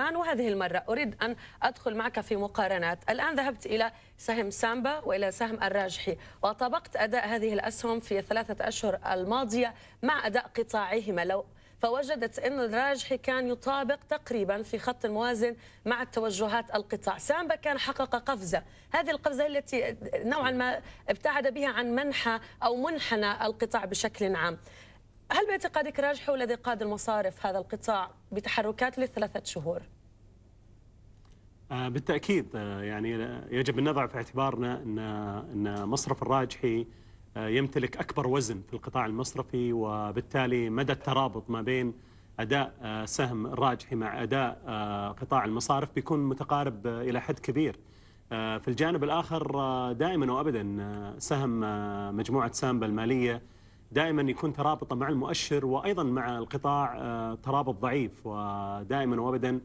الآن وهذه المرة أريد أن أدخل معك في مقارنات الآن ذهبت إلى سهم سامبا وإلى سهم الراجحي وطبقت أداء هذه الأسهم في الثلاثة أشهر الماضية مع أداء قطاعهما لو فوجدت أن الراجحي كان يطابق تقريبا في خط موازن مع توجهات القطاع سامبا كان حقق قفزة هذه القفزة التي نوعا ما ابتعد بها عن منحى أو منحنى القطاع بشكل عام هل باعتقادك راجح الذي قاد المصارف هذا القطاع بتحركات للثلاثة شهور؟ آه، بالتأكيد آه، يعني يجب أن نضع في اعتبارنا أن أن مصرف الراجحي آه، يمتلك أكبر وزن في القطاع المصرفي وبالتالي مدى الترابط ما بين أداء سهم الراجحي مع أداء قطاع المصارف بيكون متقارب إلى حد كبير في الجانب الآخر دائما وأبدا سهم مجموعة سامبا المالية دائما يكون ترابطه مع المؤشر وايضا مع القطاع آه، ترابط ضعيف ودائما وابدا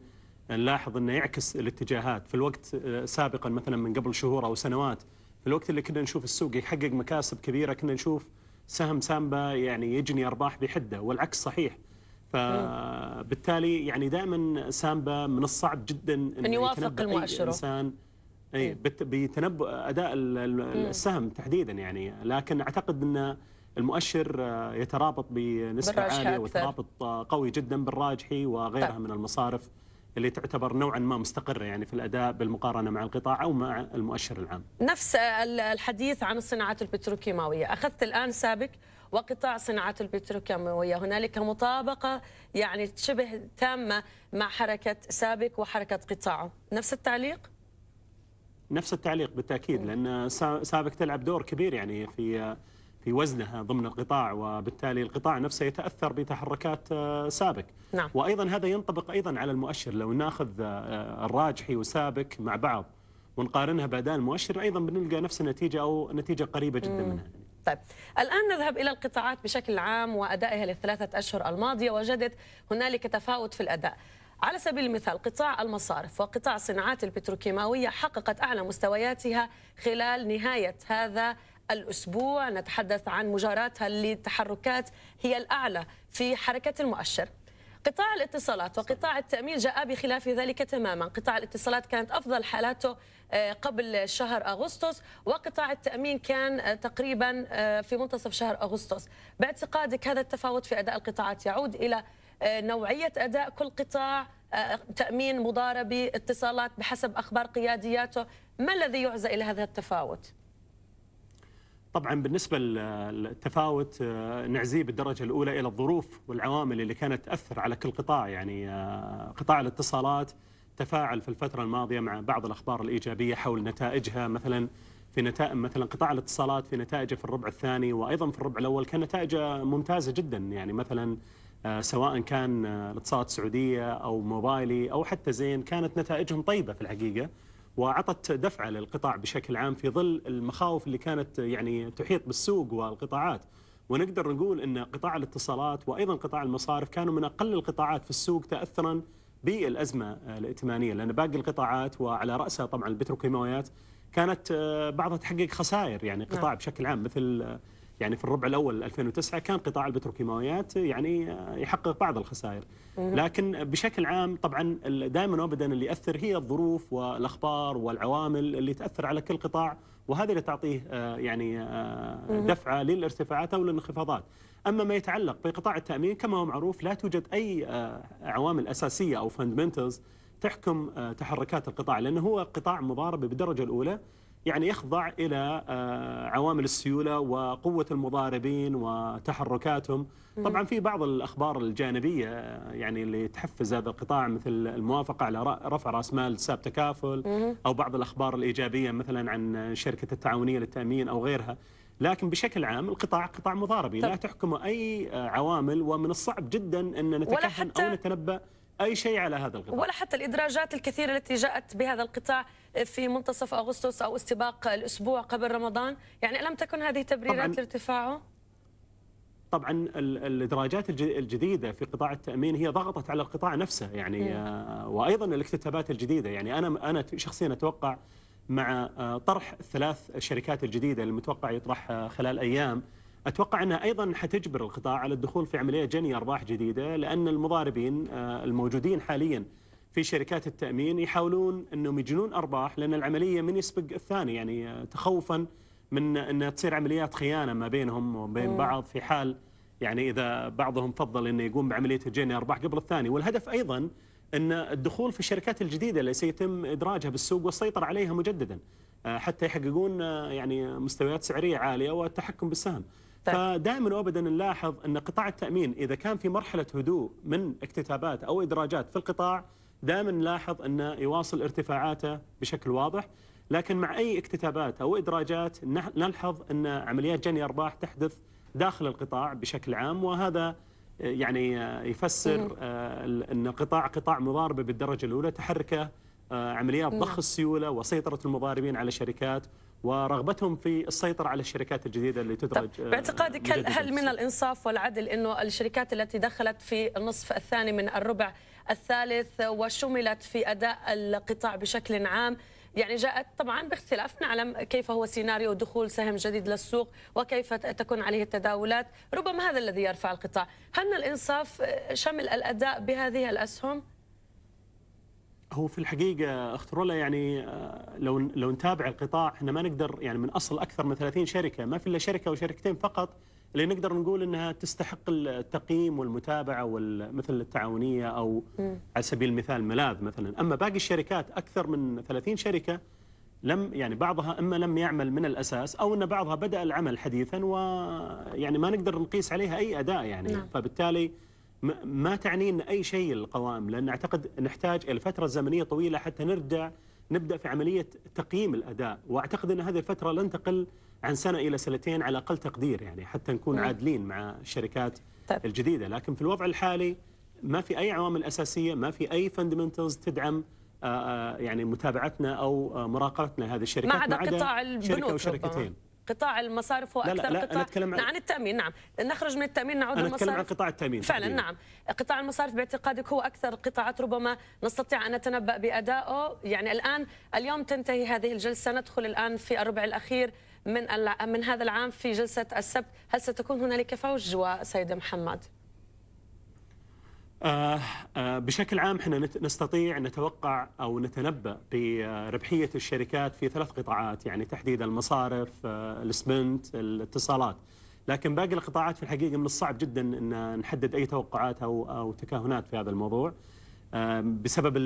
نلاحظ انه يعكس الاتجاهات في الوقت آه، سابقا مثلا من قبل شهور او سنوات في الوقت اللي كنا نشوف السوق يحقق مكاسب كبيره كنا نشوف سهم سامبا يعني يجني ارباح بحده والعكس صحيح فبالتالي يعني دائما سامبا من الصعب جدا ان يوافق المؤشر انسان اي إيه. بتنبؤ اداء السهم تحديدا يعني لكن اعتقد ان المؤشر آه، يترابط بنسبة عالية وترابط آه، قوي جدا بالراجحي وغيرها طيب. من المصارف اللي تعتبر نوعا ما مستقرة يعني في الأداء بالمقارنة مع القطاع أو مع المؤشر العام نفس الحديث عن الصناعات البتروكيماوية أخذت الآن سابق وقطاع صناعات البتروكيماوية هنالك مطابقة يعني شبه تامة مع حركة سابق وحركة قطاعه نفس التعليق؟ نفس التعليق بالتأكيد لأن سابق تلعب دور كبير يعني في آه، في وزنها ضمن القطاع وبالتالي القطاع نفسه يتأثر بتحركات آه، سابك نعم. وأيضا هذا ينطبق أيضا على المؤشر لو ناخذ آه، الراجحي وسابك مع بعض ونقارنها بأداء المؤشر أيضا بنلقى نفس النتيجة أو نتيجة قريبة جدا منها يعني. طيب الآن نذهب إلى القطاعات بشكل عام وأدائها للثلاثة أشهر الماضية وجدت هنالك تفاوت في الأداء على سبيل المثال قطاع المصارف وقطاع صناعات البتروكيماوية حققت أعلى مستوياتها خلال نهاية هذا الأسبوع نتحدث عن مجاراتها للتحركات هي الأعلى في حركة المؤشر قطاع الاتصالات وقطاع التأمين جاء بخلاف ذلك تماما قطاع الاتصالات كانت أفضل حالاته آه، قبل شهر أغسطس وقطاع التأمين كان آه، تقريبا آه، في منتصف شهر أغسطس باعتقادك هذا التفاوت في أداء القطاعات يعود إلى نوعية أداء كل قطاع تأمين مضاربي اتصالات بحسب أخبار قيادياته ما الذي يعزى إلى هذا التفاوت؟ طبعا بالنسبة للتفاوت آه، نعزيه بالدرجة الأولى إلى الظروف والعوامل اللي كانت تأثر على كل قطاع يعني آه، قطاع الاتصالات تفاعل في الفترة الماضية مع بعض الأخبار الإيجابية حول نتائجها مثلا في نتائج مثلا قطاع الاتصالات في نتائجه في الربع الثاني وأيضا في الربع الأول كان نتائجه ممتازة جدا يعني مثلا آه، سواء كان الاتصالات السعودية أو موبايلي أو حتى زين كانت نتائجهم طيبة في الحقيقة وعطت دفعه للقطاع بشكل عام في ظل المخاوف اللي كانت يعني تحيط بالسوق والقطاعات ونقدر نقول ان قطاع الاتصالات وايضا قطاع المصارف كانوا من اقل القطاعات في السوق تاثرا بالازمه الائتمانيه لان باقي القطاعات وعلى راسها طبعا البتروكيماويات كانت آه، بعضها تحقق خسائر يعني قطاع نعم. بشكل عام مثل يعني في الربع الاول 2009 كان قطاع البتروكيماويات يعني آه، يحقق بعض الخسائر لكن بشكل عام طبعا دائما وابدا اللي ياثر هي الظروف والاخبار والعوامل اللي تاثر على كل قطاع وهذا اللي تعطيه آه، يعني آه، دفعه للارتفاعات او للانخفاضات. اما ما يتعلق بقطاع التامين كما هو معروف لا توجد اي عوامل اساسيه او فاندمنتلز تحكم تحركات القطاع لانه هو قطاع مضاربه بالدرجه الاولى يعني يخضع الى آه، عوامل السيوله وقوه المضاربين وتحركاتهم طبعا في بعض الاخبار الجانبيه آه، يعني اللي تحفز هذا القطاع مثل الموافقه على رفع راس مال ساب تكافل او بعض الاخبار الايجابيه مثلا عن شركه التعاونيه للتامين او غيرها لكن بشكل عام القطاع قطاع مضاربي لا تحكمه اي آه، عوامل ومن الصعب جدا ان نتكهن او نتنبأ أي شيء على هذا القطاع ولا حتى الإدراجات الكثيرة التي جاءت بهذا القطاع في منتصف أغسطس أو استباق الأسبوع قبل رمضان يعني ألم تكن هذه تبريرات لارتفاعه؟ طبعا الادراجات الجديده في قطاع التامين هي ضغطت على القطاع نفسه يعني آه، وايضا الاكتتابات الجديده يعني انا انا شخصيا اتوقع مع آه، طرح الثلاث شركات الجديده المتوقع يطرح آه، خلال ايام اتوقع انها ايضا حتجبر القطاع على الدخول في عمليه جني ارباح جديده لان المضاربين آه، الموجودين حاليا في شركات التامين يحاولون انهم يجنون ارباح لان العمليه من يسبق الثاني يعني آه، تخوفا من ان تصير عمليات خيانه ما بينهم وبين بعض في حال يعني اذا بعضهم فضل انه يقوم بعمليه الجني ارباح قبل الثاني والهدف ايضا ان الدخول في الشركات الجديده اللي سيتم ادراجها بالسوق والسيطره عليها مجددا آه، حتى يحققون يعني مستويات سعريه عاليه والتحكم بالسهم طيب. فدائما وابدا نلاحظ ان قطاع التامين اذا كان في مرحله هدوء من اكتتابات او ادراجات في القطاع دائما نلاحظ انه يواصل ارتفاعاته بشكل واضح لكن مع اي اكتتابات او ادراجات نلحظ ان عمليات جني ارباح تحدث داخل القطاع بشكل عام وهذا يعني يفسر آه، ان القطاع قطاع مضاربه بالدرجه الاولى تحركه آه، عمليات نعم. ضخ السيوله وسيطره المضاربين على شركات ورغبتهم في السيطرة على الشركات الجديدة اللي تدرج طب آه، باعتقادك هل, هل من الإنصاف والعدل أنه الشركات التي دخلت في النصف الثاني من الربع الثالث وشملت في أداء القطاع بشكل عام يعني جاءت طبعا باختلاف نعلم كيف هو سيناريو دخول سهم جديد للسوق وكيف تكون عليه التداولات ربما هذا الذي يرفع القطاع هل الإنصاف آه، شمل الأداء بهذه الأسهم؟ هو في الحقيقه اخت رولا يعني آه، لو لو نتابع القطاع احنا ما نقدر يعني من اصل اكثر من 30 شركه ما في الا شركه او شركتين فقط اللي نقدر نقول انها تستحق التقييم والمتابعه مثل التعاونيه او على سبيل المثال ملاذ مثلا، اما باقي الشركات اكثر من 30 شركه لم يعني بعضها اما لم يعمل من الاساس او ان بعضها بدا العمل حديثا ويعني ما نقدر نقيس عليها اي اداء يعني نعم. فبالتالي ما تعني ان اي شيء القوائم لان اعتقد نحتاج الى فتره زمنيه طويله حتى نرجع نبدا في عمليه تقييم الاداء واعتقد ان هذه الفتره لن تقل عن سنه الى سنتين على اقل تقدير يعني حتى نكون عادلين مع الشركات طيب. الجديده لكن في الوضع الحالي ما في اي عوامل اساسيه ما في اي فاندمنتلز تدعم آه، آه، يعني متابعتنا او آه، مراقبتنا هذه الشركات ما عدا قطاع البنوك شركه وشركتين ربما. قطاع المصارف هو اكثر لا لا قطاع لا عن... نعم، عن التامين نعم نخرج من التامين نعود للمصارف المصارف عن قطاع التامين فعلا تقريبا. نعم قطاع المصارف باعتقادك هو اكثر قطاعات ربما نستطيع ان نتنبا بادائه يعني الان اليوم تنتهي هذه الجلسه ندخل الان في الربع الاخير من من هذا العام في جلسه السبت هل ستكون هنالك فوج سيد محمد آه آه بشكل عام احنا نستطيع نتوقع او نتنبا بربحيه الشركات في ثلاث قطاعات يعني تحديدا المصارف آه الاسمنت الاتصالات لكن باقي القطاعات في الحقيقه من الصعب جدا ان نحدد اي توقعات او او تكهنات في هذا الموضوع آه، بسبب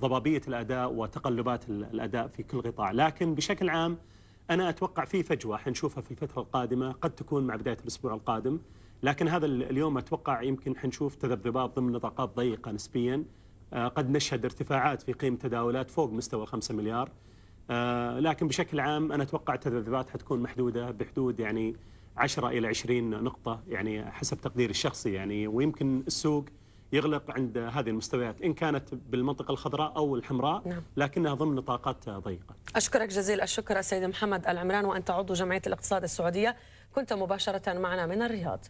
ضبابيه الاداء وتقلبات الاداء في كل قطاع لكن بشكل عام انا اتوقع في فجوه حنشوفها في الفتره القادمه قد تكون مع بدايه الاسبوع القادم لكن هذا اليوم اتوقع يمكن حنشوف تذبذبات ضمن نطاقات ضيقه نسبيا آه، قد نشهد ارتفاعات في قيم تداولات فوق مستوى 5 مليار آه، لكن بشكل عام انا اتوقع التذبذبات حتكون محدوده بحدود يعني 10 الى 20 نقطه يعني حسب تقديري الشخصي يعني ويمكن السوق يغلق عند هذه المستويات إن كانت بالمنطقة الخضراء أو الحمراء نعم. لكنها ضمن نطاقات ضيقة أشكرك جزيل الشكر سيد محمد العمران وأنت عضو جمعية الاقتصاد السعودية كنت مباشرة معنا من الرياض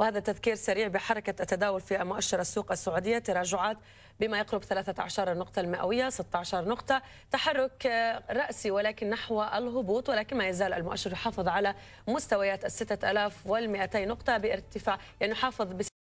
وهذا تذكير سريع بحركة التداول في مؤشر السوق السعودية تراجعات بما يقرب 13 نقطة المئوية 16 نقطة تحرك رأسي ولكن نحو الهبوط ولكن ما يزال المؤشر يحافظ على مستويات ألاف 6200 نقطة بارتفاع يعني يحافظ